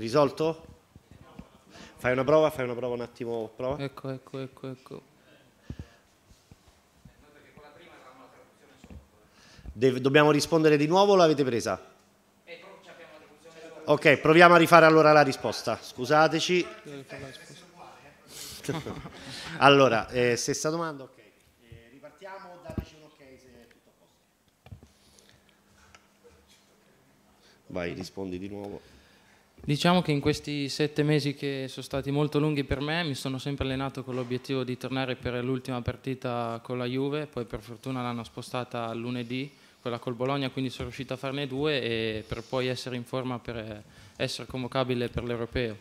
Risolto? Fai una prova, fai una prova un attimo, prova. Ecco, ecco, ecco, ecco. De dobbiamo rispondere di nuovo o l'avete presa? Eh, ok, proviamo a rifare allora la risposta. Scusateci. allora, eh, stessa domanda, ok. Eh, ripartiamo, dateci un ok se è tutto a posto. Vai, rispondi di nuovo. Diciamo che in questi sette mesi che sono stati molto lunghi per me mi sono sempre allenato con l'obiettivo di tornare per l'ultima partita con la Juve, poi per fortuna l'hanno spostata a lunedì, quella col Bologna, quindi sono riuscito a farne due e per poi essere in forma per essere convocabile per l'Europeo.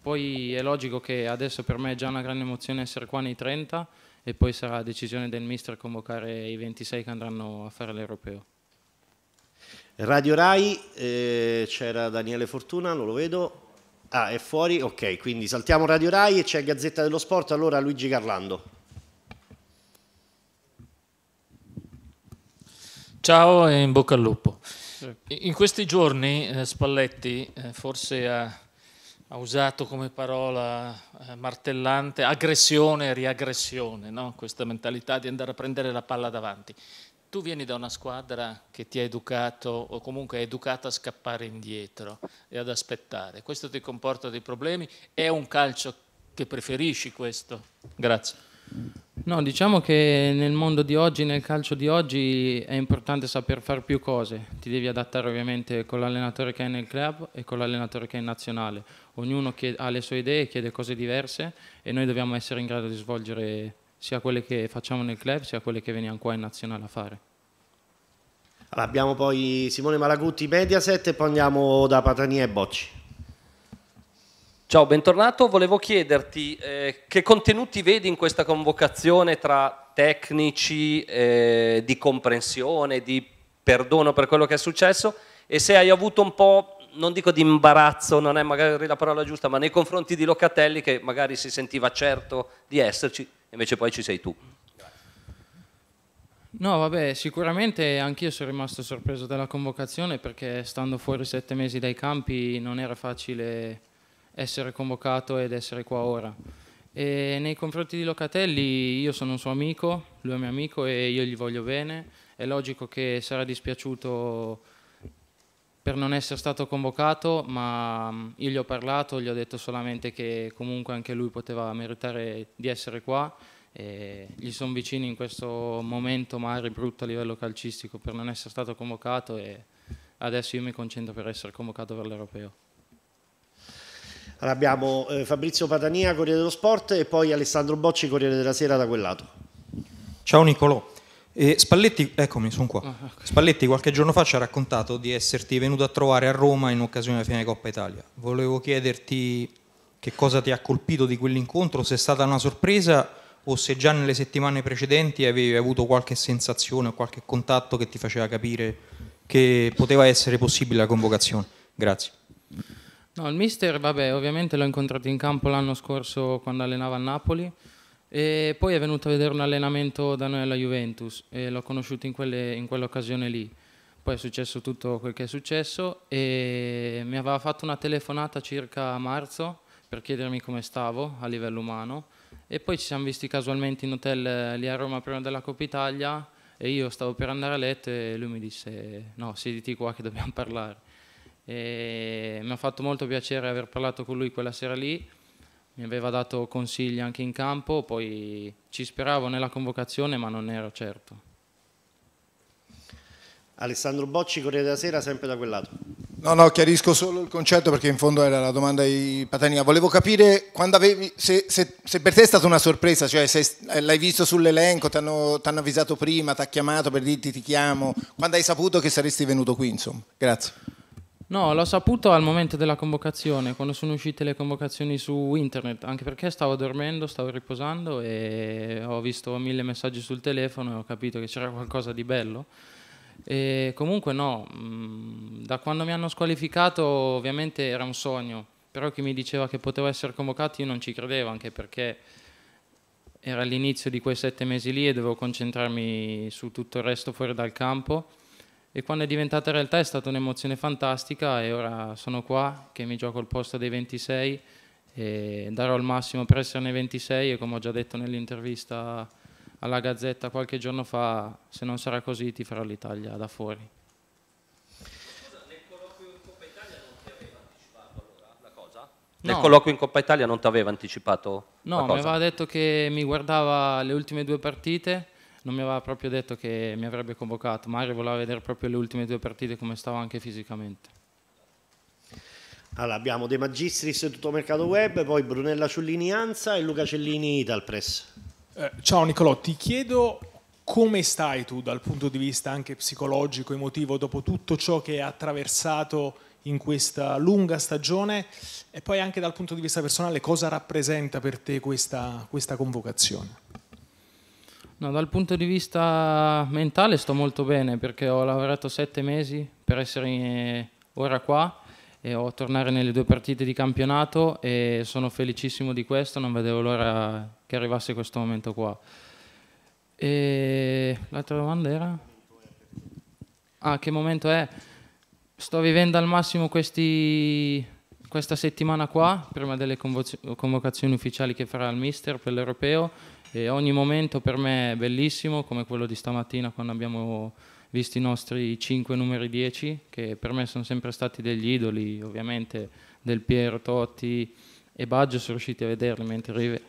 Poi è logico che adesso per me è già una grande emozione essere qua nei 30 e poi sarà decisione del mister convocare i 26 che andranno a fare l'Europeo. Radio Rai, eh, c'era Daniele Fortuna, non lo vedo. Ah, è fuori? Ok, quindi saltiamo Radio Rai e c'è Gazzetta dello Sport, allora Luigi Carlando. Ciao e in bocca al lupo. In questi giorni eh, Spalletti eh, forse ha, ha, usato come parola eh, martellante aggressione e riaggressione, no? questa mentalità di andare a prendere la palla davanti tu vieni da una squadra che ti ha educato o comunque è educata a scappare indietro e ad aspettare. Questo ti comporta dei problemi? È un calcio che preferisci questo? Grazie. No, diciamo che nel mondo di oggi, nel calcio di oggi è importante saper fare più cose. Ti devi adattare ovviamente con l'allenatore che hai nel club e con l'allenatore che hai in nazionale. Ognuno ha le sue idee, chiede cose diverse e noi dobbiamo essere in grado di svolgere sia quelle che facciamo nel club sia quelle che veniamo qua in nazionale a fare. Allora, abbiamo poi Simone Malagutti, Mediaset e poi andiamo da Patania e Bocci. Ciao, bentornato. Volevo chiederti eh, che contenuti vedi in questa convocazione tra tecnici eh, di comprensione, di perdono per quello che è successo e se hai avuto un po', non dico di imbarazzo, non è magari la parola giusta, ma nei confronti di Locatelli che magari si sentiva certo di esserci invece poi ci sei tu. No, vabbè, sicuramente anch'io sono rimasto sorpreso dalla convocazione perché stando fuori sette mesi dai campi non era facile essere convocato ed essere qua ora. E nei confronti di Locatelli io sono un suo amico, lui è mio amico e io gli voglio bene. È logico che sarà dispiaciuto per non essere stato convocato, ma mm, io gli ho parlato, gli ho detto solamente che comunque anche lui poteva meritare di essere qua. gli sono vicini in questo momento, magari brutto a livello calcistico, per non essere stato convocato e adesso io mi concentro per essere convocato per l'Europeo. Allora abbiamo eh, Fabrizio Patania, Corriere dello Sport e poi Alessandro Bocci, Corriere della Sera da quel lato. Ciao Nicolò. E Spalletti, eccomi, sono qua. Ah, Spalletti qualche giorno fa ci ha raccontato di esserti venuto a trovare a Roma in occasione della fine Coppa Italia. Volevo chiederti che cosa ti ha colpito di quell'incontro, se è stata una sorpresa o se già nelle settimane precedenti avevi avuto qualche sensazione o qualche contatto che ti faceva capire che poteva essere possibile la convocazione. Grazie. No, il mister, vabbè, ovviamente l'ho incontrato in campo l'anno scorso quando allenava a Napoli e poi è venuto a vedere un allenamento da noi alla Juventus e l'ho conosciuto in, quelle, in quell'occasione lì. Poi è successo tutto quel che è successo e mi aveva fatto una telefonata circa a marzo per chiedermi come stavo a livello umano e poi ci siamo visti casualmente in hotel eh, lì a Roma prima della Coppa Italia e io stavo per andare a letto e lui mi disse no, siediti qua che dobbiamo parlare. E mi ha fatto molto piacere aver parlato con lui quella sera lì mi aveva dato consigli anche in campo, poi ci speravo nella convocazione ma non ero certo. Alessandro Bocci, Corriere della Sera, sempre da quel lato. No, no, chiarisco solo il concetto perché in fondo era la domanda di Patania. Volevo capire avevi, se, se, se, per te è stata una sorpresa, cioè se l'hai visto sull'elenco, ti hanno avvisato prima, ti ha chiamato per dirti ti chiamo, quando hai saputo che saresti venuto qui, insomma. Grazie. No, l'ho saputo al momento della convocazione, quando sono uscite le convocazioni su internet, anche perché stavo dormendo, stavo riposando e ho visto mille messaggi sul telefono e ho capito che c'era qualcosa di bello. E comunque no, mm, da quando mi hanno squalificato ovviamente era un sogno, però chi mi diceva che potevo essere convocato io non ci credevo, anche perché era l'inizio di quei sette mesi lì e dovevo concentrarmi su tutto il resto fuori dal campo e quando è diventata realtà è stata un'emozione fantastica e ora sono qua che mi gioco il posto dei 26 e darò il massimo per esserne 26 e come ho già detto nell'intervista alla Gazzetta qualche giorno fa, se non sarà così ti farò l'Italia da fuori. Nel no. colloquio in Coppa Italia non ti aveva anticipato? No, mi aveva detto che mi guardava le ultime due partite non mi aveva proprio detto che mi avrebbe convocato, Mario voleva vedere proprio le ultime due partite come stavo anche fisicamente. Allora, abbiamo De Magistris tutto mercato web, poi Brunella Ciullini Anza e Luca Cellini Italpress. Eh, ciao Nicolò, ti chiedo come stai tu dal punto di vista anche psicologico, emotivo, dopo tutto ciò che hai attraversato in questa lunga stagione e poi anche dal punto di vista personale cosa rappresenta per te questa, questa convocazione? No, dal punto di vista mentale sto molto bene perché ho lavorato sette mesi per essere eh, ora qua e ho tornare nelle due partite di campionato e sono felicissimo di questo, non vedevo l'ora che arrivasse questo momento qua. E l'altra domanda era? Ah, che momento è? Sto vivendo al massimo questi, questa settimana qua, prima delle convocazioni ufficiali che farà il mister per l'europeo e ogni momento per me è bellissimo, come quello di stamattina quando abbiamo visto i nostri cinque numeri 10, che per me sono sempre stati degli idoli, ovviamente Del Piero, Totti e Baggio sono riusciti a vederli mentre...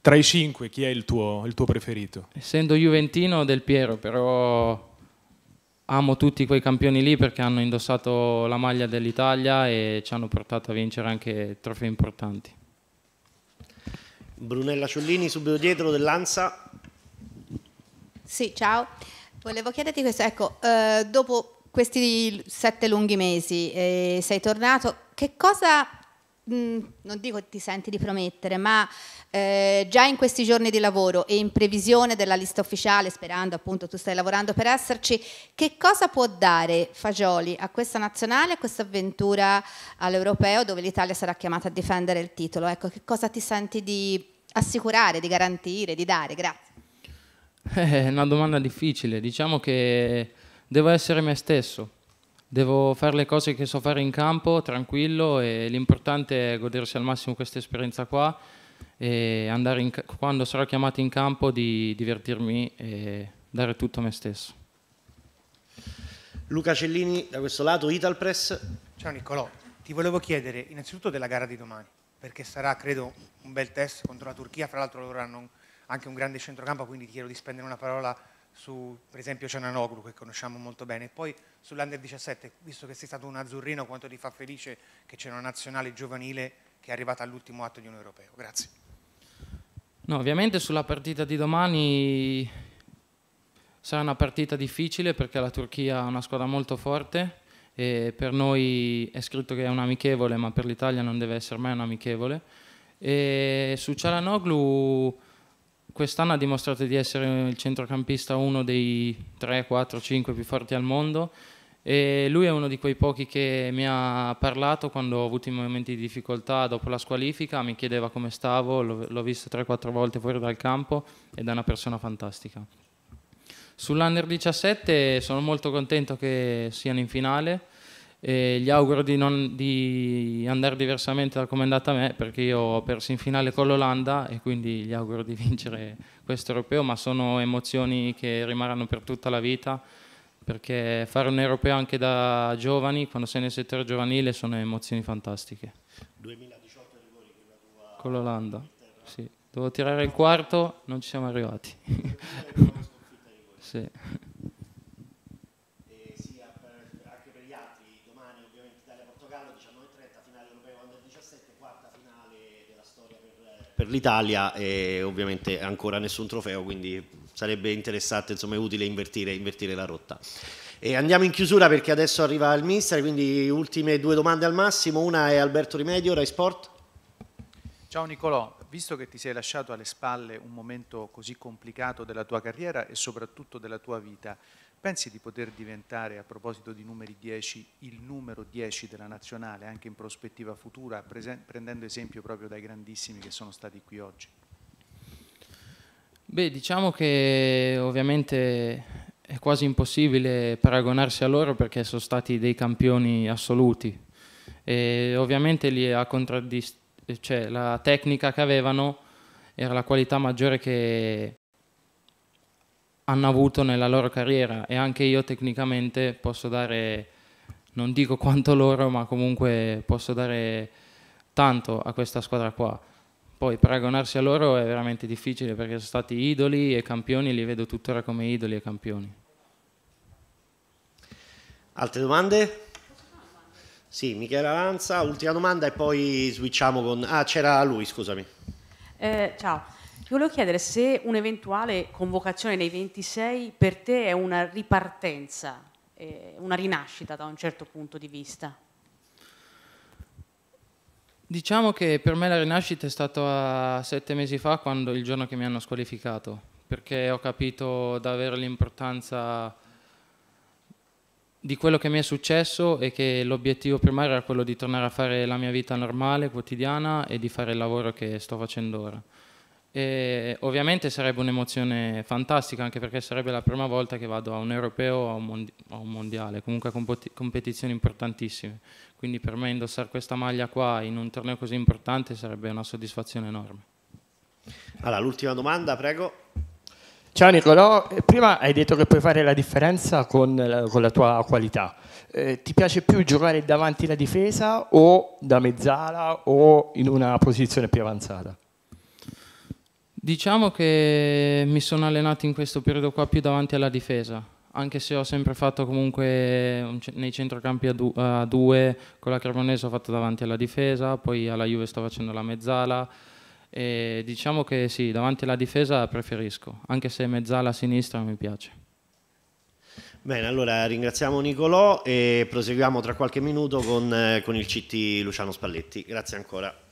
Tra i cinque chi è il tuo, il tuo preferito? Essendo Juventino Del Piero, però amo tutti quei campioni lì perché hanno indossato la maglia dell'Italia e ci hanno portato a vincere anche trofei importanti. Brunella Ciollini, subito dietro dell'ANSA. Sì, ciao. Volevo chiederti questo, ecco, eh, dopo questi sette lunghi mesi eh, sei tornato, che cosa Mm, non dico ti senti di promettere, ma eh, già in questi giorni di lavoro e in previsione della lista ufficiale, sperando appunto tu stai lavorando per esserci, che cosa può dare Fagioli a questa nazionale, a questa avventura all'europeo dove l'Italia sarà chiamata a difendere il titolo? Ecco, che cosa ti senti di assicurare, di garantire, di dare? Grazie. Eh, è una domanda difficile, diciamo che devo essere me stesso Devo fare le cose che so fare in campo, tranquillo, e l'importante è godersi al massimo questa esperienza qua e andare in, quando sarò chiamato in campo di divertirmi e dare tutto a me stesso. Luca Cellini, da questo lato, Italpress. Ciao Niccolò, ti volevo chiedere innanzitutto della gara di domani, perché sarà, credo, un bel test contro la Turchia, fra l'altro loro hanno anche un grande centrocampo, quindi ti chiedo di spendere una parola su per esempio Ciananoglu che conosciamo molto bene, e poi sull'Under 17, visto che sei stato un azzurrino, quanto ti fa felice che c'è una nazionale giovanile che è arrivata all'ultimo atto di un europeo? Grazie. No, ovviamente sulla partita di domani sarà una partita difficile perché la Turchia è una squadra molto forte e per noi è scritto che è un amichevole, ma per l'Italia non deve essere mai un'amichevole. E su Cialanoglu quest'anno ha dimostrato di essere il centrocampista uno dei 3, 4, 5 più forti al mondo e lui è uno di quei pochi che mi ha parlato quando ho avuto i momenti di difficoltà dopo la squalifica, mi chiedeva come stavo, l'ho visto 3-4 volte fuori dal campo ed è una persona fantastica. Sull'Under 17 sono molto contento che siano in finale, e gli auguro di, non, di andare diversamente da come è andata a me perché io ho perso in finale con l'Olanda e quindi gli auguro di vincere questo europeo, ma sono emozioni che rimarranno per tutta la vita perché fare un europeo anche da giovani, quando sei nel settore giovanile, sono emozioni fantastiche. 2018 rigori tua... con l'Olanda, sì. devo tirare il quarto, non ci siamo arrivati. sì. per l'Italia e ovviamente ancora nessun trofeo, quindi sarebbe interessante, insomma, è utile invertire, invertire la rotta. E andiamo in chiusura perché adesso arriva il mister, quindi ultime due domande al massimo. Una è Alberto Rimedio, Rai Sport. Ciao Nicolò, visto che ti sei lasciato alle spalle un momento così complicato della tua carriera e soprattutto della tua vita, Pensi di poter diventare, a proposito di numeri 10, il numero 10 della nazionale, anche in prospettiva futura, prendendo esempio proprio dai grandissimi che sono stati qui oggi? Beh, diciamo che ovviamente è quasi impossibile paragonarsi a loro perché sono stati dei campioni assoluti. E ovviamente lì a contraddistinzione cioè, la tecnica che avevano era la qualità maggiore che hanno avuto nella loro carriera e anche io tecnicamente posso dare, non dico quanto loro, ma comunque posso dare tanto a questa squadra qua. Poi paragonarsi a loro è veramente difficile perché sono stati idoli e campioni, li vedo tuttora come idoli e campioni. Altre domande? Sì, Michela Lanza, ultima domanda e poi switchiamo con... Ah, c'era lui, scusami. Eh, ciao. Ti volevo chiedere se un'eventuale convocazione nei 26 per te è una ripartenza, una rinascita da un certo punto di vista. Diciamo che per me la rinascita è stata sette mesi fa, quando, il giorno che mi hanno squalificato, perché ho capito davvero l'importanza di quello che mi è successo e che l'obiettivo primario era quello di tornare a fare la mia vita normale, quotidiana e di fare il lavoro che sto facendo ora. E ovviamente sarebbe un'emozione fantastica anche perché sarebbe la prima volta che vado a un europeo o a un, mondi- a un mondiale, comunque a competizioni importantissime. Quindi per me indossare questa maglia qua in un torneo così importante sarebbe una soddisfazione enorme. Allora, l'ultima domanda, prego. Ciao Nicolò, prima hai detto che puoi fare la differenza con, eh, con la tua qualità. Eh, ti piace più giocare davanti alla difesa o da mezzala o in una posizione più avanzata? Diciamo che mi sono allenato in questo periodo qua più davanti alla difesa, anche se ho sempre fatto comunque nei centrocampi a, du a due, con la Cremonese ho fatto davanti alla difesa, poi alla Juve sto facendo la mezzala, e diciamo che sì, davanti alla difesa preferisco, anche se mezzala a sinistra mi piace. Bene, allora ringraziamo Nicolò e proseguiamo tra qualche minuto con, eh, con il CT Luciano Spalletti. Grazie ancora.